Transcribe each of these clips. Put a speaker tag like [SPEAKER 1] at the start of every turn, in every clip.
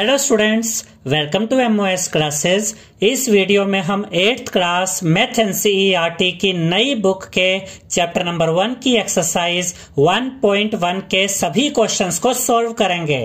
[SPEAKER 1] hello students welcome to M classes इस video में हम eighth class math N C की नई बुक के चैप्टर नंबर वन की एक्सरसाइज 1.1 के सभी क्वेश्चंस को सॉल्व करेंगे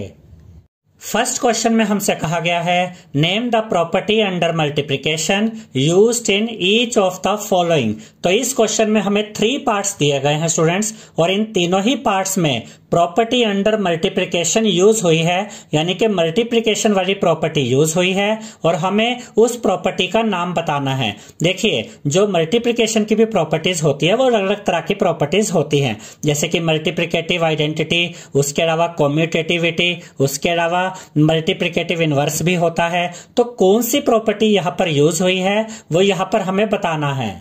[SPEAKER 1] फर्स्ट क्वेश्चन में हमसे कहा गया है name the property under multiplication use in each of the following तो इस क्वेश्चन में हमें थ्री पार्ट्स दिए गए हैं स्टूडेंट्स और इन तीनों ही पार्ट्स में प्रॉपर्टी अंडर मल्टीप्लीकेशन यूज हुई है यानी कि मल्टीप्लीकेशन वाली प्रॉपर्टी यूज हुई है और हमें उस प्रॉपर्टी का नाम बताना है देखिए जो मल्टीप्लीकेशन की भी प्रॉपर्टीज होती है वो अलग अलग तरह की प्रॉपर्टीज होती हैं जैसे कि मल्टीप्लीकेटिव आइडेंटिटी उसके अलावा कॉम्यूटेटिविटी उसके अलावा मल्टीप्रिकेटिव इनवर्स भी होता है तो कौन सी प्रॉपर्टी यहाँ पर यूज हुई है वो यहाँ पर हमें बताना है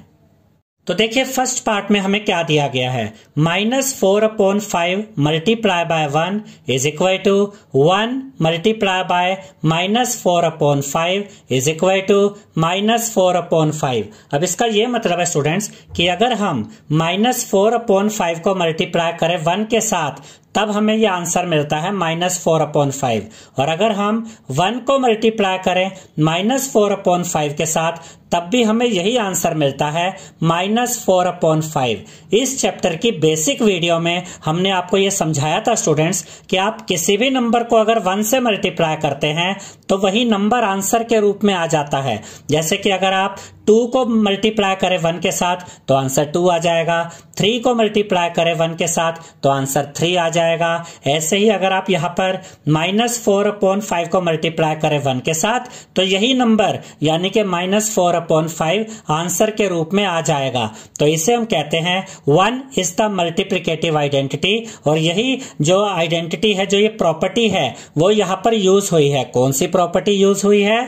[SPEAKER 1] तो देखिए फर्स्ट पार्ट में हमें क्या दिया गया है minus four upon five multiply by one is equal to one multiply by minus four upon five is equal to minus four upon five अब इसका ये मतलब है स्टूडेंट्स कि अगर हम माइनस फोर अपॉन फाइव को मल्टीप्लाई करें वन के साथ तब हमें यह आंसर मिलता है माइनस फोर अपॉन फाइव और अगर हम वन को मल्टीप्लाई करें माइनस फोर अपॉन फाइव के साथ तब भी हमें यही आंसर मिलता है माइनस फोर अपॉन फाइव इस चैप्टर की बेसिक वीडियो में हमने आपको यह समझाया था स्टूडेंट्स कि आप किसी भी नंबर को अगर वन से मल्टीप्लाई करते हैं तो वही नंबर आंसर के रूप में आ जाता है जैसे कि अगर आप टू को मल्टीप्लाई करें वन के साथ तो आंसर टू आ जाएगा थ्री को मल्टीप्लाई करें वन के साथ तो आंसर थ्री आ जाएगा ऐसे ही अगर आप यहाँ पर माइनस फोर अपॉन फाइव को मल्टीप्लाई करें वन के साथ तो यही नंबर यानी कि minus four upon five answer के रूप में आ जाएगा तो इसे हम कहते हैं one is the multiplicative identity और यही जो आइडेंटिटी है जो ये प्रॉपर्टी है वो यहाँ पर यूज हुई है कौन सी प्रॉपर्टी यूज हुई है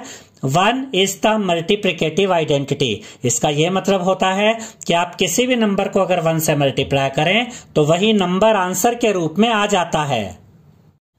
[SPEAKER 1] one is the multiplicative identity इसका यह मतलब होता है कि आप किसी भी नंबर को अगर वन से मल्टीप्लाई करें तो वही नंबर आंसर के रूप में आ जाता है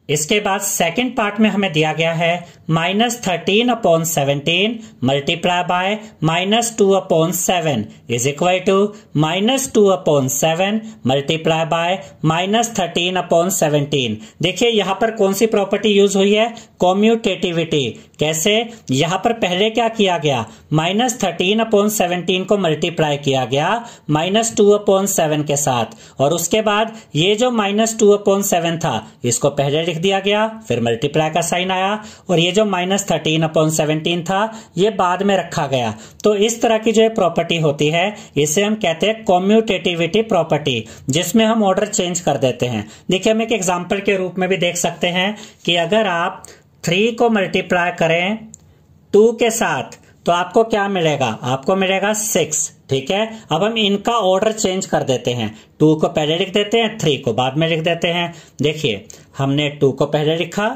[SPEAKER 1] इसके बाद सेकंड पार्ट में हमें दिया गया है minus thirteen upon seventeen multiply by minus two upon seven is equal to minus two upon seven multiply by minus thirteen upon seventeen देखिए यहाँ पर कौन सी प्रॉपर्टी यूज हुई है कॉम्यूटेटिविटी कैसे यहां पर पहले क्या किया गया माइनस थर्टीन अपॉन सेवनटीन को मल्टीप्लाई किया गया माइनस टू अपॉन सेवन के साथ और उसके बाद ये जो माइनस टू अपॉन सेवन था इसको पहले लिख दिया गया फिर मल्टीप्लाई का साइन आया और ये जो माइनस थर्टीन अपॉन सेवनटीन था ये बाद में रखा गया तो इस तरह की जो प्रॉपर्टी होती है इसे हम कहते हैं कॉम्यूटेटिविटी प्रॉपर्टी जिसमें हम ऑर्डर चेंज कर देते हैं देखिये हम एक एग्जाम्पल के रूप में भी देख सकते हैं कि अगर आप थ्री को मल्टीप्लाई करें टू के साथ तो आपको क्या मिलेगा आपको मिलेगा सिक्स ठीक है अब हम इनका ऑर्डर चेंज कर देते हैं टू को पहले लिख देते हैं थ्री को बाद में लिख देते हैं देखिए हमने टू को पहले लिखा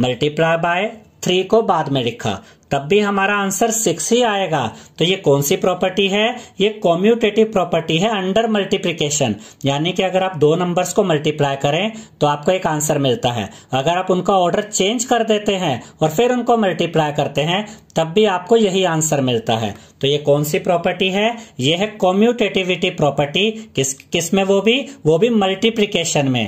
[SPEAKER 1] मल्टीप्लाई बाय थ्री को बाद में लिखा तब भी हमारा आंसर सिक्स ही आएगा तो ये कौन सी प्रॉपर्टी है ये कॉम्यूटेटिव प्रॉपर्टी है अंडर मल्टीप्लीकेशन यानी कि अगर आप दो नंबर्स को मल्टीप्लाई करें तो आपको एक आंसर मिलता है अगर आप उनका ऑर्डर चेंज कर देते हैं और फिर उनको मल्टीप्लाई करते हैं तब भी आपको यही आंसर मिलता है तो ये कौन सी प्रॉपर्टी है ये है कॉम्यूटेटिविटी प्रॉपर्टी किस किस में वो भी वो भी मल्टीप्लीकेशन में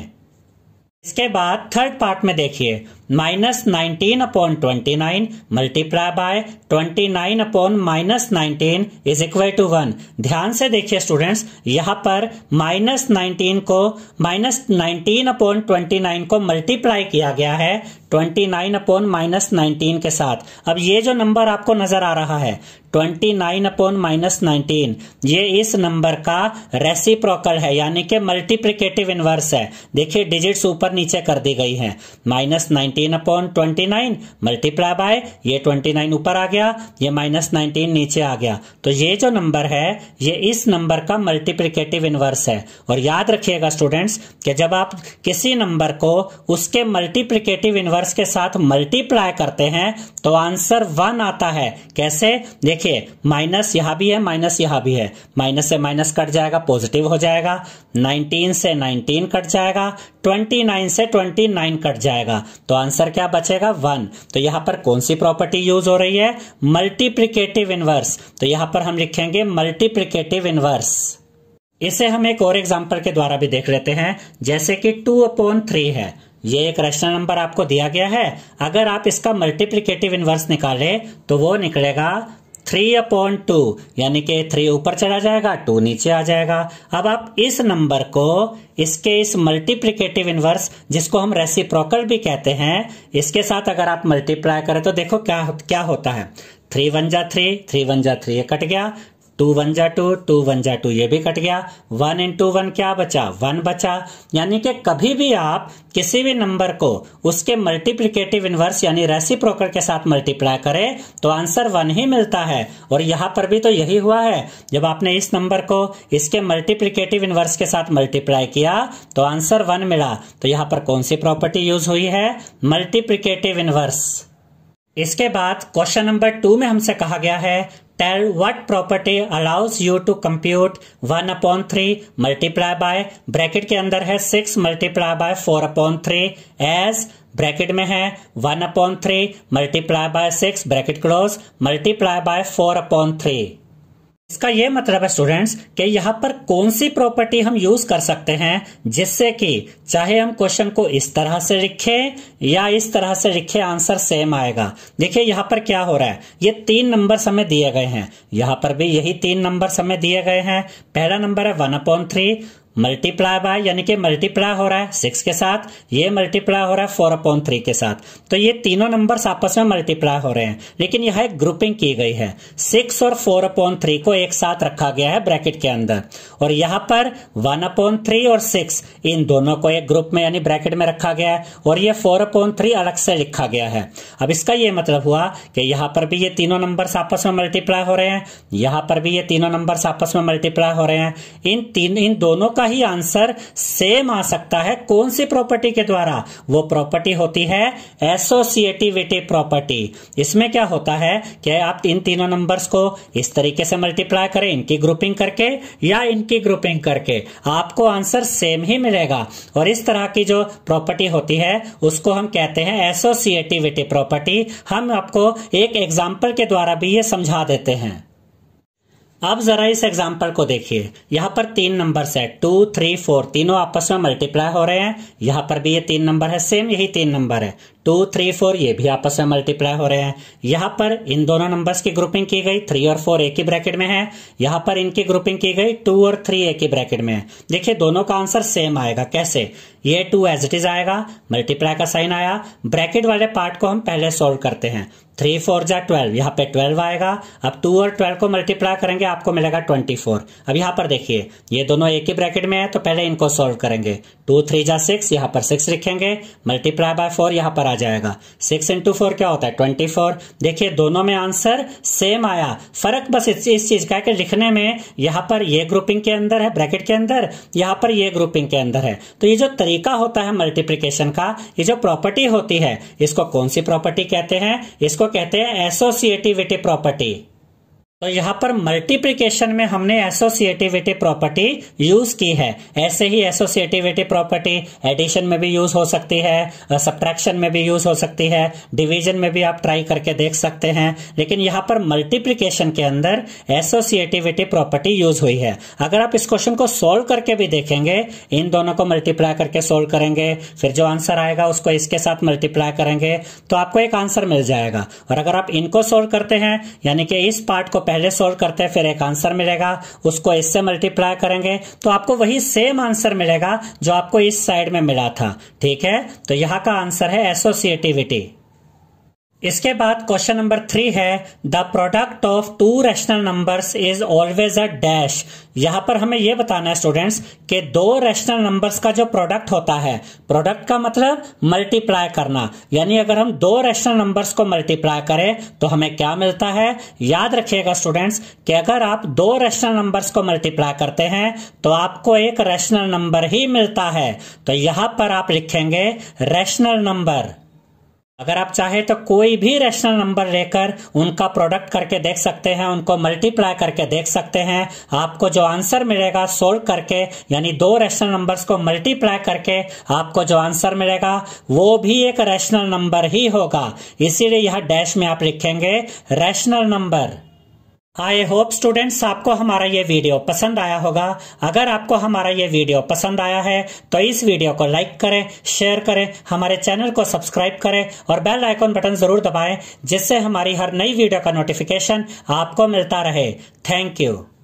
[SPEAKER 1] इसके बाद थर्ड पार्ट में देखिए minus nineteen upon twenty nine multiply by twenty nine upon minus nineteen is equal to one ध्यान से देखिए स्टूडेंट्स यहाँ पर माइनस नाइनटीन को minus nineteen upon twenty nine को मल्टीप्लाई किया गया है twenty nine upon minus nineteen के साथ अब ये जो नंबर आपको नजर आ रहा है twenty nine upon minus nineteen ये इस नंबर का रेसिप्रोकल है यानी कि मल्टीप्लीकेटिव इनवर्स है देखिए डिजिट्स ऊपर नीचे कर दी गई है minus nineteen nineteen upon twenty nine multiply by ये ट्वेंटी नाइन ऊपर आ गया ये माइनस नाइनटीन नीचे आ गया तो ये जो नंबर है ये इस नंबर का मल्टीप्लीकेटिव इनवर्स है और याद रखिएगा स्टूडेंट्स कि जब आप किसी नंबर को उसके मल्टीप्लीकेटिव इनवर्स के साथ मल्टीप्लाई करते हैं तो आंसर वन आता है कैसे देखिए माइनस यहां भी है माइनस यहां भी है माइनस से माइनस कट जाएगा पॉजिटिव हो जाएगा 19 से 19 कट जाएगा 29 से 29 कट जाएगा तो आंसर आंसर क्या बचेगा वन तो यहां पर कौन सी प्रॉपर्टी यूज हो रही है मल्टीप्लीकेटिव इनवर्स तो यहां पर हम लिखेंगे मल्टीप्लीकेटिव इनवर्स इसे हम एक और एग्जाम्पल के द्वारा भी देख लेते हैं जैसे कि टू अपॉन थ्री है ये एक रचना नंबर आपको दिया गया है अगर आप इसका मल्टीप्लीकेटिव इनवर्स निकाले तो वो निकलेगा थ्री अपॉन टू यानी कि थ्री ऊपर चला जाएगा टू नीचे आ जाएगा अब आप इस नंबर को इसके इस मल्टीप्लीकेटिव इनवर्स जिसको हम रेसिप्रोकल भी कहते हैं इसके साथ अगर आप मल्टीप्लाई करें तो देखो क्या क्या होता है थ्री वन जा थ्री थ्री वन जा थ्री ये कट गया टू वन जा टू टू वन जा टू ये भी कट गया वन इंटू वन क्या बचा वन बचा यानी कि कभी भी आप किसी भी नंबर को उसके मल्टीप्लीकेटिव इनवर्स यानी प्रोकर के साथ मल्टीप्लाई करें तो आंसर वन ही मिलता है और यहां पर भी तो यही हुआ है जब आपने इस नंबर को इसके मल्टीप्लीकेटिव इनवर्स के साथ मल्टीप्लाई किया तो आंसर वन मिला तो यहां पर कौन सी प्रॉपर्टी यूज हुई है मल्टीप्लीकेटिव इनवर्स इसके बाद क्वेश्चन नंबर टू में हमसे कहा गया है tell what property allows you to compute 1 upon 3 multiply by bracket के अंदर है 6 multiply by 4 upon 3 as bracket में है one upon three multiply by six bracket close multiply by four upon three इसका ये मतलब है स्टूडेंट्स कि यहाँ पर कौन सी प्रॉपर्टी हम यूज कर सकते हैं जिससे कि चाहे हम क्वेश्चन को इस तरह से लिखे या इस तरह से लिखे आंसर सेम आएगा देखिए यहाँ पर क्या हो रहा है ये तीन नंबर समय दिए गए हैं यहाँ पर भी यही तीन नंबर समय दिए गए हैं पहला नंबर है one upon three multiply by यानी कि मल्टीप्लाई हो रहा है सिक्स के साथ ये मल्टीप्लाई हो रहा है फोर अपॉइंट थ्री के साथ तो ये तीनों नंबर्स आपस में मल्टीप्लाई हो रहे हैं लेकिन यह एक ग्रुपिंग की गई है सिक्स और फोर अपॉइंट थ्री को एक साथ रखा गया है ब्रैकेट के अंदर और यहाँ पर वन अपॉइंट थ्री और सिक्स इन दोनों को एक ग्रुप में यानी ब्रैकेट में रखा गया है और ये फोर अपॉइंट थ्री अलग से लिखा गया है अब इसका ये मतलब हुआ कि यहां पर भी ये तीनों नंबर्स आपस में मल्टीप्लाई हो रहे हैं यहां पर भी ये तीनों नंबर्स आपस में मल्टीप्लाई हो रहे हैं इन तीन इन दोनों का ही आंसर सेम आ सकता है कौन सी प्रॉपर्टी के द्वारा वो प्रॉपर्टी होती है एसोसिएटिविटी प्रॉपर्टी इसमें क्या होता है कि आप इन तीनों नंबर्स को इस तरीके से मल्टीप्लाई करें इनकी ग्रुपिंग करके या इनकी ग्रुपिंग करके आपको आंसर सेम ही मिलेगा और इस तरह की जो प्रॉपर्टी होती है उसको हम कहते हैं एसोसिएटिविटी प्रॉपर्टी हम आपको एक एग्जाम्पल के द्वारा भी ये समझा देते हैं अब जरा इस एग्जाम्पल को देखिए यहाँ पर तीन नंबर है टू थ्री फोर तीनों आपस में मल्टीप्लाई हो रहे हैं यहाँ पर भी ये तीन नंबर है सेम यही तीन नंबर है टू थ्री फोर ये भी आपस में मल्टीप्लाई हो रहे हैं यहाँ पर इन दोनों नंबर्स की ग्रुपिंग की गई थ्री और फोर एक ही ब्रैकेट में है यहाँ पर इनकी ग्रुपिंग की गई टू और थ्री एक ही ब्रैकेट में है देखिये दोनों का आंसर सेम आएगा कैसे ये टू एज इट इज आएगा मल्टीप्लाई का साइन आया ब्रैकेट वाले पार्ट को हम पहले सोल्व करते हैं थ्री फोर जा ट्वेल्व यहाँ पे ट्वेल्व आएगा अब टू और ट्वेल्व को मल्टीप्लाई करेंगे आपको मिलेगा ट्वेंटी फोर अब यहाँ पर देखिए ये दोनों एक ही ब्रैकेट में है तो पहले इनको सॉल्व करेंगे टू थ्री जा सिक्स यहाँ पर सिक्स लिखेंगे मल्टीप्लाई बाय फोर यहाँ पर आ जाएगा सिक्स इंटू फोर क्या होता है ट्वेंटी फोर देखिये दोनों में आंसर सेम आया फर्क बस इस, इस चीज का है कि लिखने में यहाँ पर ये ग्रुपिंग के अंदर है ब्रैकेट के अंदर यहाँ पर ये ग्रुपिंग के अंदर है तो ये जो तरीका होता है मल्टीप्लीकेशन का ये जो प्रॉपर्टी होती है इसको कौन सी प्रॉपर्टी कहते हैं इसको कहते हैं एसोसिएटिविटी प्रॉपर्टी तो यहाँ पर मल्टीप्लीकेशन में हमने एसोसिएटिविटी प्रॉपर्टी यूज की है ऐसे ही एसोसिएटिविटी प्रॉपर्टी एडिशन में भी यूज हो सकती है सब्ट्रैक्शन में भी यूज हो सकती है डिवीजन में भी आप ट्राई करके देख सकते हैं लेकिन यहाँ पर मल्टीप्लीकेशन के अंदर एसोसिएटिविटी प्रॉपर्टी यूज हुई है अगर आप इस क्वेश्चन को सोल्व करके भी देखेंगे इन दोनों को मल्टीप्लाई करके सोल्व करेंगे फिर जो आंसर आएगा उसको इसके साथ मल्टीप्लाई करेंगे तो आपको एक आंसर मिल जाएगा और अगर आप इनको सोल्व करते हैं यानी कि इस पार्ट को पहले सोल्व करते हैं फिर एक आंसर मिलेगा उसको इससे मल्टीप्लाई करेंगे तो आपको वही सेम आंसर मिलेगा जो आपको इस साइड में मिला था ठीक है तो यहाँ का आंसर है एसोसिएटिविटी इसके बाद क्वेश्चन नंबर थ्री है the product of two rational numbers is always a dash यहाँ पर हमें यह बताना है स्टूडेंट्स कि दो रैशनल नंबर्स का जो प्रोडक्ट होता है प्रोडक्ट का मतलब मल्टीप्लाई करना यानी अगर हम दो रैशनल नंबर्स को मल्टीप्लाई करें तो हमें क्या मिलता है याद रखिएगा स्टूडेंट्स कि अगर आप दो रैशनल नंबर्स को मल्टीप्लाई करते हैं तो आपको एक रैशनल नंबर ही मिलता है तो यहां पर आप लिखेंगे रैशनल नंबर अगर आप चाहे तो कोई भी रेशनल नंबर लेकर उनका प्रोडक्ट करके देख सकते हैं उनको मल्टीप्लाई करके देख सकते हैं आपको जो आंसर मिलेगा सोल्व करके यानी दो रेशनल नंबर्स को मल्टीप्लाई करके आपको जो आंसर मिलेगा वो भी एक रेशनल नंबर ही होगा इसीलिए यह डैश में आप लिखेंगे rational number I hope students आपको हमारा ये वीडियो पसंद आया होगा अगर आपको हमारा ये वीडियो पसंद आया है तो इस वीडियो को लाइक करें शेयर करें हमारे चैनल को सब्सक्राइब करें और बेल आइकॉन बटन जरूर दबाएं जिससे हमारी हर नई वीडियो का नोटिफिकेशन आपको मिलता रहे थैंक यू